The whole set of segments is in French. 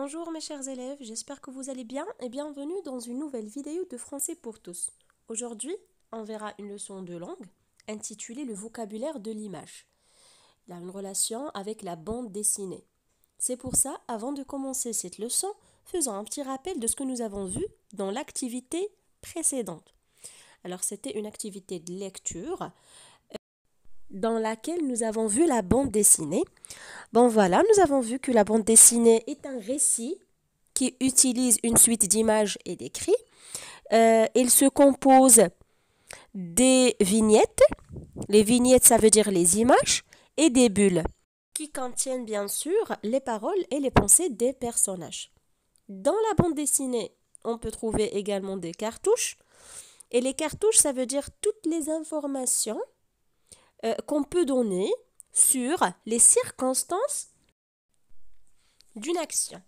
Bonjour mes chers élèves, j'espère que vous allez bien et bienvenue dans une nouvelle vidéo de français pour tous. Aujourd'hui, on verra une leçon de langue intitulée Le vocabulaire de l'image. Il a une relation avec la bande dessinée. C'est pour ça, avant de commencer cette leçon, faisons un petit rappel de ce que nous avons vu dans l'activité précédente. Alors c'était une activité de lecture dans laquelle nous avons vu la bande dessinée. Bon voilà, nous avons vu que la bande dessinée est un récit qui utilise une suite d'images et d'écrits. Euh, il se compose des vignettes. Les vignettes, ça veut dire les images et des bulles qui contiennent bien sûr les paroles et les pensées des personnages. Dans la bande dessinée, on peut trouver également des cartouches. Et les cartouches, ça veut dire toutes les informations euh, qu'on peut donner sur les circonstances d'une action.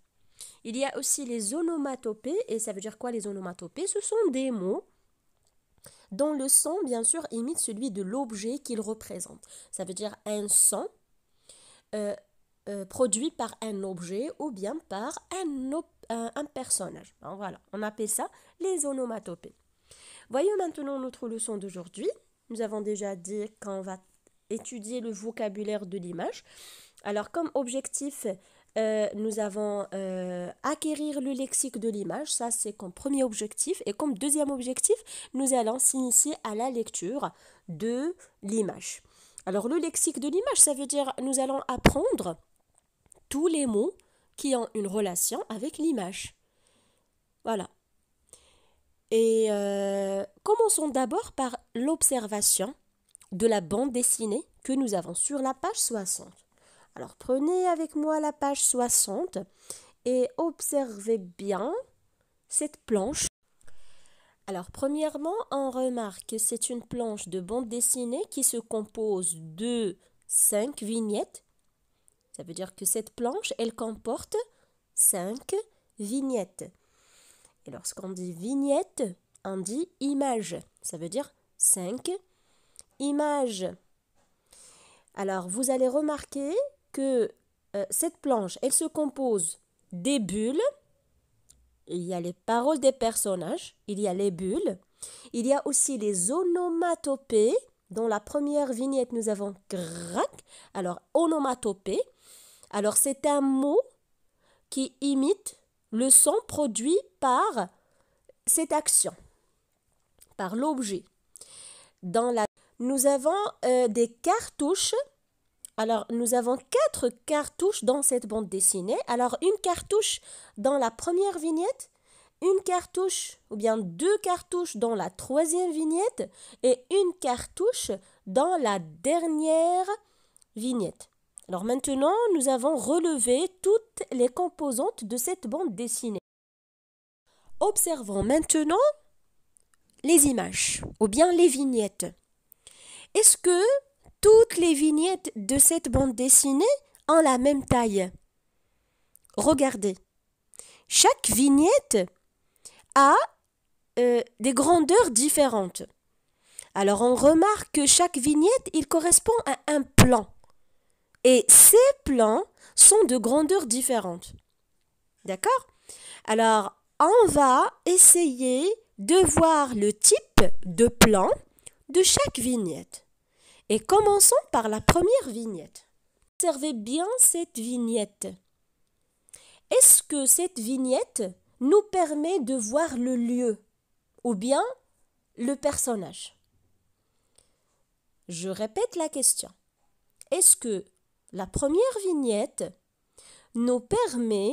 Il y a aussi les onomatopées, et ça veut dire quoi les onomatopées Ce sont des mots dont le son, bien sûr, imite celui de l'objet qu'il représente. Ça veut dire un son euh, euh, produit par un objet ou bien par un, un, personnage. voilà, on appelle ça les onomatopées. Voyons maintenant notre leçon d'aujourd'hui. Nous avons déjà dit qu'on va étudier le vocabulaire de l'image. Alors comme objectif, euh, nous avons euh, acquérir le lexique de l'image, ça c'est comme premier objectif. Et comme deuxième objectif, nous allons s'initier à la lecture de l'image. Alors le lexique de l'image, ça veut dire nous allons apprendre tous les mots qui ont une relation avec l'image. Voilà. Et euh, Commençons d'abord par l'observation de la bande dessinée que nous avons sur la page 60. Alors prenez avec moi la page 60 et observez bien cette planche. Alors premièrement, on remarque que c'est une planche de bande dessinée qui se compose de 5 vignettes. Ça veut dire que cette planche, elle comporte 5 vignettes. Et lorsqu'on dit vignette, on dit image. Ça veut dire 5. images ». Alors, vous allez remarquer que euh, cette planche, elle se compose des bulles. Il y a les paroles des personnages, il y a les bulles. Il y a aussi les onomatopées. Dans la première vignette, nous avons crac. Alors, onomatopée. Alors, c'est un mot qui imite le son produit par cette action l'objet. Dans la... Nous avons euh, des cartouches. Alors, nous avons quatre cartouches dans cette bande dessinée. Alors, une cartouche dans la première vignette, une cartouche ou bien deux cartouches dans la troisième vignette et une cartouche dans la dernière vignette. Alors maintenant, nous avons relevé toutes les composantes de cette bande dessinée. Observons maintenant les images ou bien les vignettes. Est-ce que toutes les vignettes de cette bande dessinée ont la même taille Regardez. Chaque vignette a euh, des grandeurs différentes. Alors on remarque que chaque vignette, il correspond à un plan. Et ces plans sont de grandeurs différentes. D'accord Alors on va essayer de voir le type de plan de chaque vignette. Et commençons par la première vignette. Observez bien cette vignette. Est-ce que cette vignette nous permet de voir le lieu ou bien le personnage Je répète la question. Est-ce que la première vignette nous permet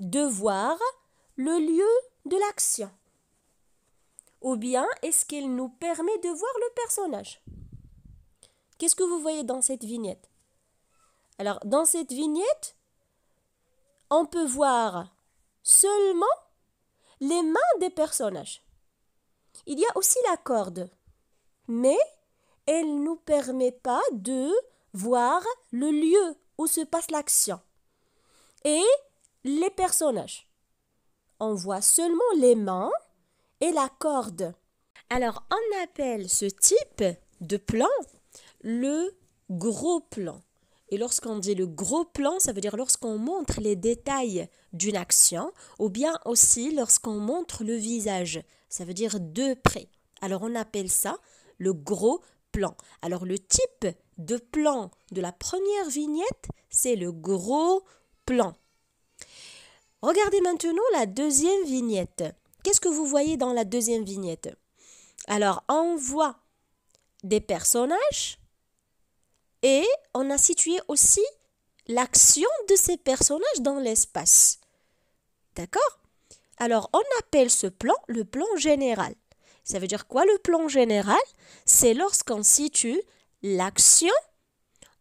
de voir le lieu de l'action ou bien est-ce qu'elle nous permet de voir le personnage Qu'est-ce que vous voyez dans cette vignette Alors, dans cette vignette, on peut voir seulement les mains des personnages. Il y a aussi la corde, mais elle ne nous permet pas de voir le lieu où se passe l'action et les personnages. On voit seulement les mains et la corde. Alors, on appelle ce type de plan le gros plan. Et lorsqu'on dit le gros plan, ça veut dire lorsqu'on montre les détails d'une action ou bien aussi lorsqu'on montre le visage. Ça veut dire de près. Alors on appelle ça le gros plan. Alors le type de plan de la première vignette, c'est le gros plan. Regardez maintenant la deuxième vignette. Qu'est-ce que vous voyez dans la deuxième vignette Alors, on voit des personnages et on a situé aussi l'action de ces personnages dans l'espace. D'accord Alors, on appelle ce plan le plan général. Ça veut dire quoi le plan général C'est lorsqu'on situe l'action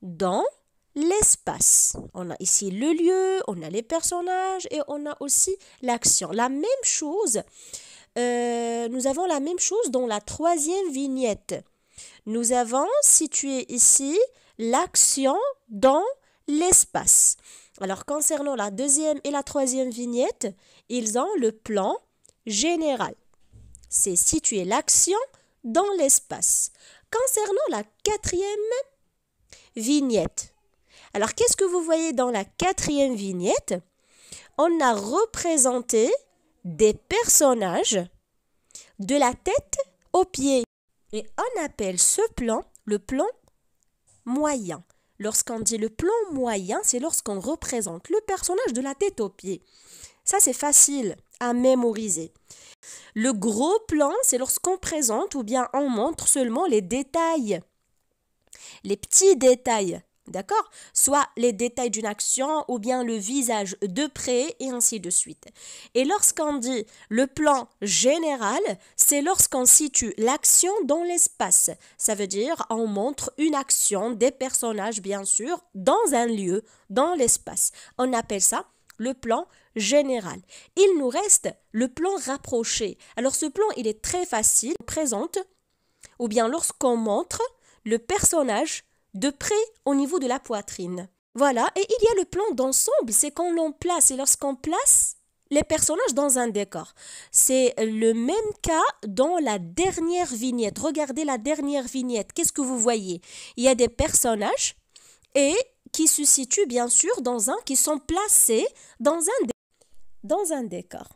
dans l'espace. On a ici le lieu, on a les personnages et on a aussi l'action. La même chose, euh, nous avons la même chose dans la troisième vignette. Nous avons situé ici l'action dans l'espace. Alors concernant la deuxième et la troisième vignette, ils ont le plan général. C'est situer l'action dans l'espace. Concernant la quatrième vignette, alors qu'est-ce que vous voyez dans la quatrième vignette On a représenté des personnages de la tête aux pieds. Et on appelle ce plan le plan moyen. Lorsqu'on dit le plan moyen, c'est lorsqu'on représente le personnage de la tête aux pieds. Ça, c'est facile à mémoriser. Le gros plan, c'est lorsqu'on présente ou bien on montre seulement les détails. Les petits détails D'accord Soit les détails d'une action ou bien le visage de près et ainsi de suite. Et lorsqu'on dit le plan général, c'est lorsqu'on situe l'action dans l'espace. Ça veut dire on montre une action des personnages bien sûr dans un lieu, dans l'espace. On appelle ça le plan général. Il nous reste le plan rapproché. Alors ce plan, il est très facile, on présente ou bien lorsqu'on montre le personnage de près au niveau de la poitrine. Voilà, et il y a le plan d'ensemble, c'est quand l'on place et lorsqu'on place les personnages dans un décor. C'est le même cas dans la dernière vignette. Regardez la dernière vignette, qu'est-ce que vous voyez Il y a des personnages et qui se situent bien sûr dans un, qui sont placés dans un, dans un décor.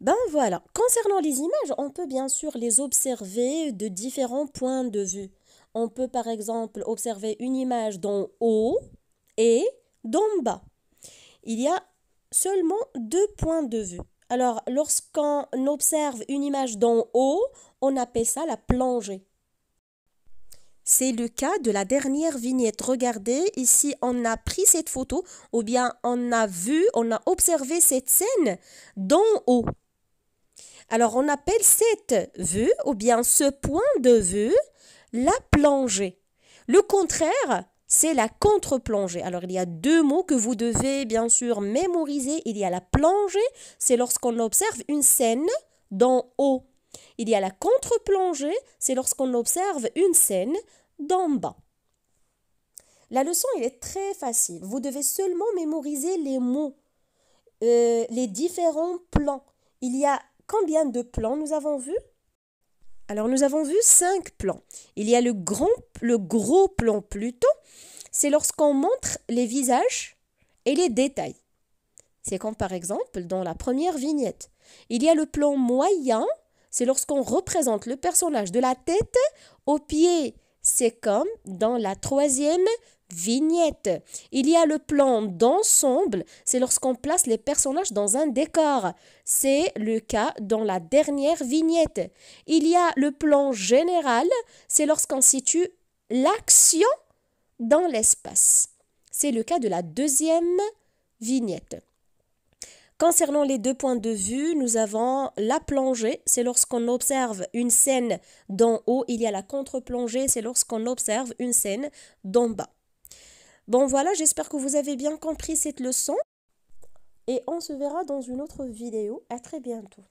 Ben voilà, concernant les images, on peut bien sûr les observer de différents points de vue. On peut par exemple observer une image d'en haut et d'en bas. Il y a seulement deux points de vue. Alors, lorsqu'on observe une image d'en haut, on appelle ça la plongée. C'est le cas de la dernière vignette. Regardez, ici, on a pris cette photo, ou bien on a vu, on a observé cette scène d'en haut. Alors, on appelle cette vue, ou bien ce point de vue, la plongée. Le contraire, c'est la contre-plongée. Alors il y a deux mots que vous devez bien sûr mémoriser. Il y a la plongée, c'est lorsqu'on observe une scène d'en haut. Il y a la contre-plongée, c'est lorsqu'on observe une scène d'en bas. La leçon, elle est très facile. Vous devez seulement mémoriser les mots, euh, les différents plans. Il y a combien de plans nous avons vus alors nous avons vu cinq plans. Il y a le grand, le gros plan plutôt, c'est lorsqu'on montre les visages et les détails. C'est comme par exemple dans la première vignette. Il y a le plan moyen, c'est lorsqu'on représente le personnage de la tête aux pieds. C'est comme dans la troisième vignette. Il y a le plan d'ensemble, c'est lorsqu'on place les personnages dans un décor. C'est le cas dans la dernière vignette. Il y a le plan général, c'est lorsqu'on situe l'action dans l'espace. C'est le cas de la deuxième vignette. Concernant les deux points de vue, nous avons la plongée, c'est lorsqu'on observe une scène d'en haut, il y a la contre-plongée, c'est lorsqu'on observe une scène d'en bas. Bon voilà, j'espère que vous avez bien compris cette leçon et on se verra dans une autre vidéo. À très bientôt.